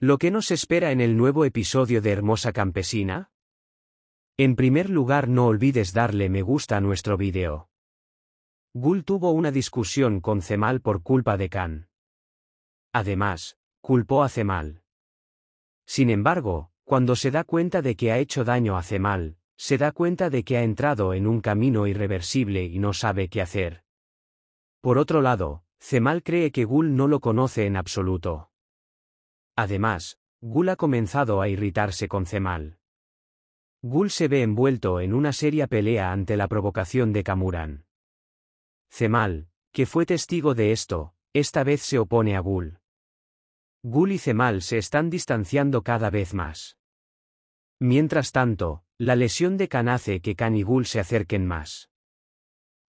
¿Lo que nos espera en el nuevo episodio de Hermosa Campesina? En primer lugar no olvides darle me gusta a nuestro vídeo. Gull tuvo una discusión con Cemal por culpa de Khan. Además, culpó a Cemal. Sin embargo, cuando se da cuenta de que ha hecho daño a Cemal, se da cuenta de que ha entrado en un camino irreversible y no sabe qué hacer. Por otro lado, Cemal cree que Gul no lo conoce en absoluto. Además, Gul ha comenzado a irritarse con Cemal. Gul se ve envuelto en una seria pelea ante la provocación de Kamuran. Cemal, que fue testigo de esto, esta vez se opone a Gul. Gul y Cemal se están distanciando cada vez más. Mientras tanto, la lesión de Khan hace que Khan y Gul se acerquen más.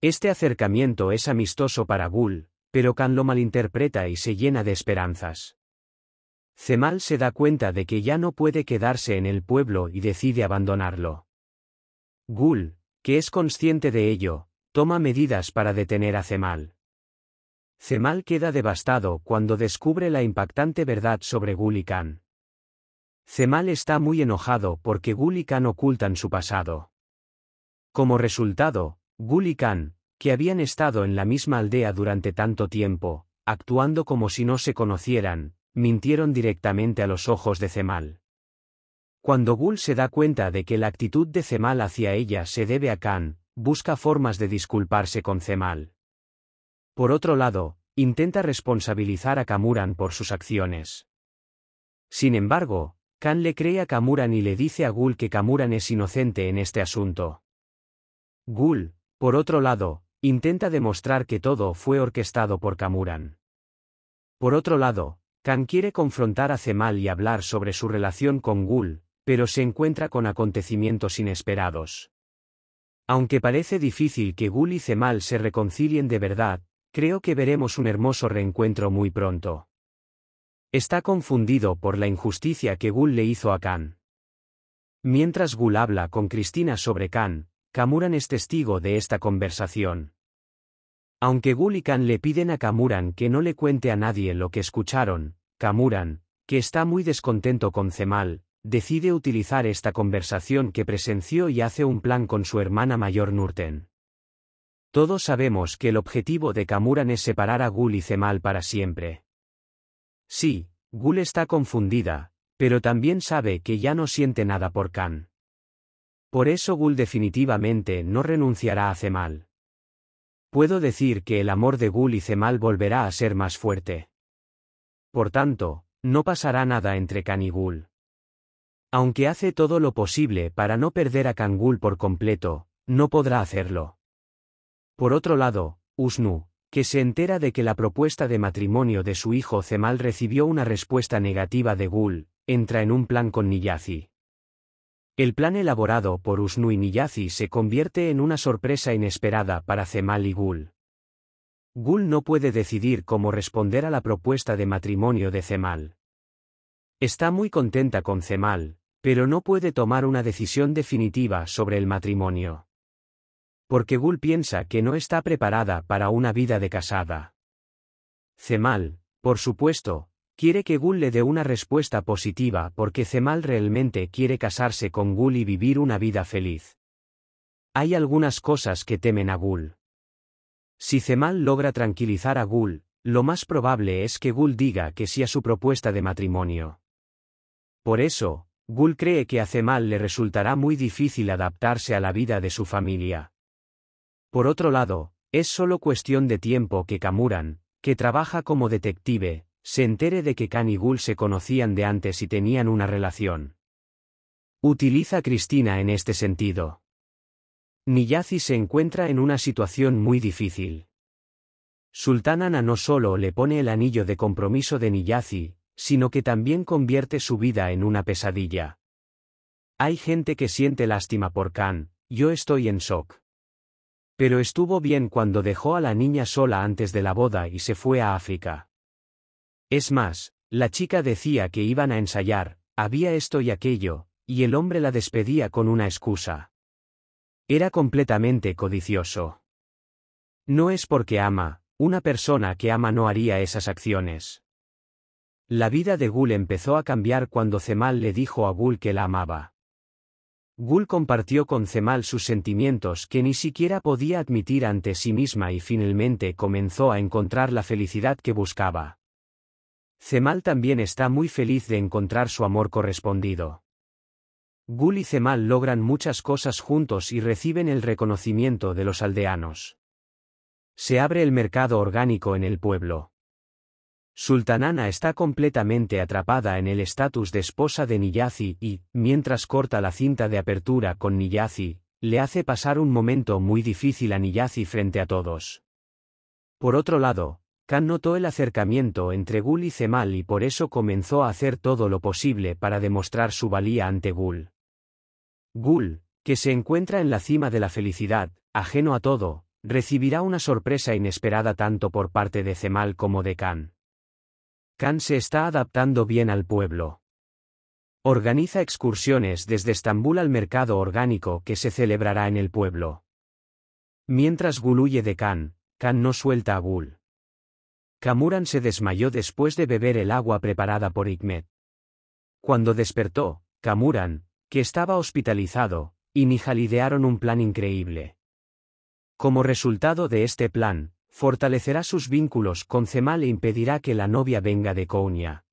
Este acercamiento es amistoso para Gul, pero Khan lo malinterpreta y se llena de esperanzas. Cemal se da cuenta de que ya no puede quedarse en el pueblo y decide abandonarlo. Gul, que es consciente de ello, toma medidas para detener a Cemal. Cemal queda devastado cuando descubre la impactante verdad sobre Khan. Cemal está muy enojado porque Khan ocultan su pasado. Como resultado, Khan, que habían estado en la misma aldea durante tanto tiempo, actuando como si no se conocieran, mintieron directamente a los ojos de Cemal. Cuando Gul se da cuenta de que la actitud de Cemal hacia ella se debe a Khan, busca formas de disculparse con Cemal. Por otro lado, intenta responsabilizar a Kamuran por sus acciones. Sin embargo, Khan le cree a Kamuran y le dice a Gul que Kamuran es inocente en este asunto. Gul, por otro lado, intenta demostrar que todo fue orquestado por Kamuran. Por otro lado, Khan quiere confrontar a Cemal y hablar sobre su relación con Gul, pero se encuentra con acontecimientos inesperados. Aunque parece difícil que Gul y Cemal se reconcilien de verdad, creo que veremos un hermoso reencuentro muy pronto. Está confundido por la injusticia que Gul le hizo a Khan. Mientras Gul habla con Cristina sobre Khan, Kamuran es testigo de esta conversación. Aunque Gul y Khan le piden a Kamuran que no le cuente a nadie lo que escucharon, Kamuran, que está muy descontento con Cemal, decide utilizar esta conversación que presenció y hace un plan con su hermana mayor Nurten. Todos sabemos que el objetivo de Kamuran es separar a Gul y Zemal para siempre. Sí, Gul está confundida, pero también sabe que ya no siente nada por Khan. Por eso Gul definitivamente no renunciará a Cemal. Puedo decir que el amor de Gul y Zemal volverá a ser más fuerte. Por tanto, no pasará nada entre Khan y Gul. Aunque hace todo lo posible para no perder a Kangul por completo, no podrá hacerlo. Por otro lado, Usnu, que se entera de que la propuesta de matrimonio de su hijo Cemal recibió una respuesta negativa de Gul, entra en un plan con Niyazi. El plan elaborado por Usnu y Niyazi se convierte en una sorpresa inesperada para Cemal y Gul. Gul no puede decidir cómo responder a la propuesta de matrimonio de Cemal. Está muy contenta con Cemal, pero no puede tomar una decisión definitiva sobre el matrimonio. Porque Gul piensa que no está preparada para una vida de casada. Cemal, por supuesto, quiere que Gul le dé una respuesta positiva porque Cemal realmente quiere casarse con Gul y vivir una vida feliz. Hay algunas cosas que temen a Gul. Si Cemal logra tranquilizar a Gul, lo más probable es que Gul diga que sí a su propuesta de matrimonio. Por eso, Gul cree que a Cemal le resultará muy difícil adaptarse a la vida de su familia. Por otro lado, es solo cuestión de tiempo que Kamuran, que trabaja como detective, se entere de que Khan y Gul se conocían de antes y tenían una relación. Utiliza Cristina en este sentido. Niyazi se encuentra en una situación muy difícil. Ana no solo le pone el anillo de compromiso de Niyazi, sino que también convierte su vida en una pesadilla. Hay gente que siente lástima por Khan, yo estoy en shock. Pero estuvo bien cuando dejó a la niña sola antes de la boda y se fue a África. Es más, la chica decía que iban a ensayar, había esto y aquello, y el hombre la despedía con una excusa. Era completamente codicioso. No es porque ama, una persona que ama no haría esas acciones. La vida de Gul empezó a cambiar cuando Cemal le dijo a Gul que la amaba. Gul compartió con Cemal sus sentimientos que ni siquiera podía admitir ante sí misma y finalmente comenzó a encontrar la felicidad que buscaba. Cemal también está muy feliz de encontrar su amor correspondido. Gul y Cemal logran muchas cosas juntos y reciben el reconocimiento de los aldeanos. Se abre el mercado orgánico en el pueblo. Sultanana está completamente atrapada en el estatus de esposa de Niyazi y, mientras corta la cinta de apertura con Niyazi, le hace pasar un momento muy difícil a Niyazi frente a todos. Por otro lado, Khan notó el acercamiento entre Gul y Cemal y por eso comenzó a hacer todo lo posible para demostrar su valía ante Gul. Gul, que se encuentra en la cima de la felicidad, ajeno a todo, recibirá una sorpresa inesperada tanto por parte de Cemal como de Khan. Can se está adaptando bien al pueblo. Organiza excursiones desde Estambul al mercado orgánico que se celebrará en el pueblo. Mientras Gul huye de Khan, Can no suelta a Gul. Kamuran se desmayó después de beber el agua preparada por Igmet. Cuando despertó, Kamuran, que estaba hospitalizado, y idearon un plan increíble. Como resultado de este plan, fortalecerá sus vínculos con Cemal e impedirá que la novia venga de Kounia.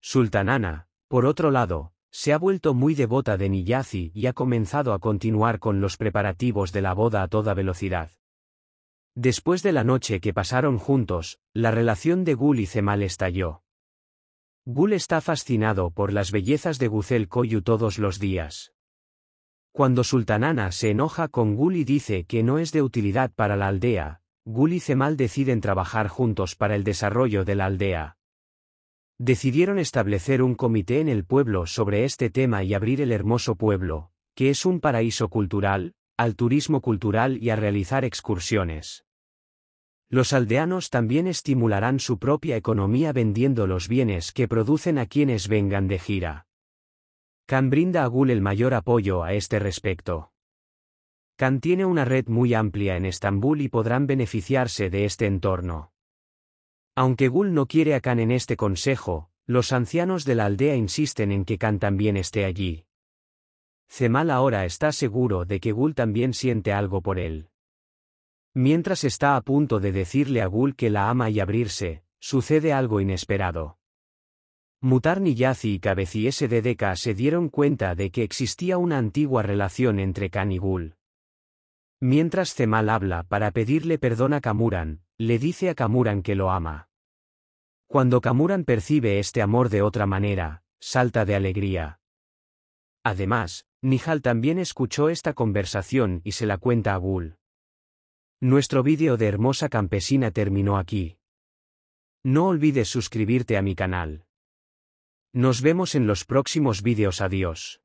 Sultanana, por otro lado, se ha vuelto muy devota de Niyazi y ha comenzado a continuar con los preparativos de la boda a toda velocidad. Después de la noche que pasaron juntos, la relación de Gul y Cemal estalló. Gul está fascinado por las bellezas de Guzel Koyu todos los días. Cuando Sultanana se enoja con Gul y dice que no es de utilidad para la aldea, Gul y Cemal deciden trabajar juntos para el desarrollo de la aldea. Decidieron establecer un comité en el pueblo sobre este tema y abrir el hermoso pueblo, que es un paraíso cultural, al turismo cultural y a realizar excursiones. Los aldeanos también estimularán su propia economía vendiendo los bienes que producen a quienes vengan de gira. Can brinda a Gul el mayor apoyo a este respecto. Can tiene una red muy amplia en Estambul y podrán beneficiarse de este entorno. Aunque Gul no quiere a Khan en este consejo, los ancianos de la aldea insisten en que Khan también esté allí. Cemal ahora está seguro de que Gul también siente algo por él. Mientras está a punto de decirle a Gul que la ama y abrirse, sucede algo inesperado. Mutarni Niyazi y de SDDK se dieron cuenta de que existía una antigua relación entre Khan y Gul. Mientras Cemal habla para pedirle perdón a Kamuran, le dice a Kamuran que lo ama. Cuando Kamuran percibe este amor de otra manera, salta de alegría. Además, Nihal también escuchó esta conversación y se la cuenta a Gul. Nuestro vídeo de Hermosa Campesina terminó aquí. No olvides suscribirte a mi canal. Nos vemos en los próximos vídeos adiós.